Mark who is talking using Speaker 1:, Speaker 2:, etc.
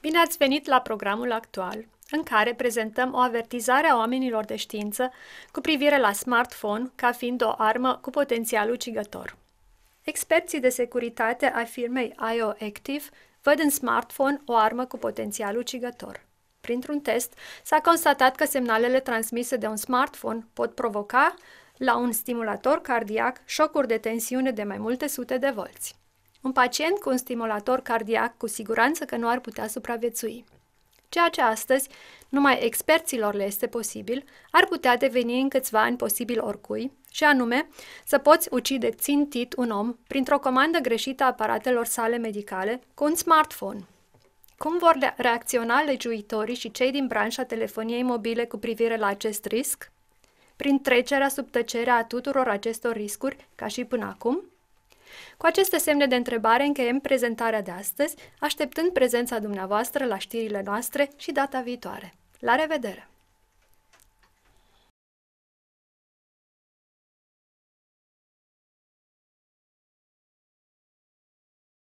Speaker 1: Bine ați venit la programul actual, în care prezentăm o avertizare a oamenilor de știință cu privire la smartphone ca fiind o armă cu potențial ucigător. Experții de securitate a firmei IOActive văd în smartphone o armă cu potențial ucigător. Printr-un test s-a constatat că semnalele transmise de un smartphone pot provoca la un stimulator cardiac șocuri de tensiune de mai multe sute de volți. Un pacient cu un stimulator cardiac cu siguranță că nu ar putea supraviețui. Ceea ce astăzi numai experților le este posibil, ar putea deveni în câțiva ani posibil oricui, și anume să poți ucide țintit un om printr-o comandă greșită a aparatelor sale medicale cu un smartphone. Cum vor reacționa legiuitorii și cei din branșa telefoniei mobile cu privire la acest risc? Prin trecerea sub tăcerea a tuturor acestor riscuri, ca și până acum? Cu aceste semne de întrebare încheiem prezentarea de astăzi, așteptând prezența dumneavoastră la știrile noastre și data viitoare. La revedere!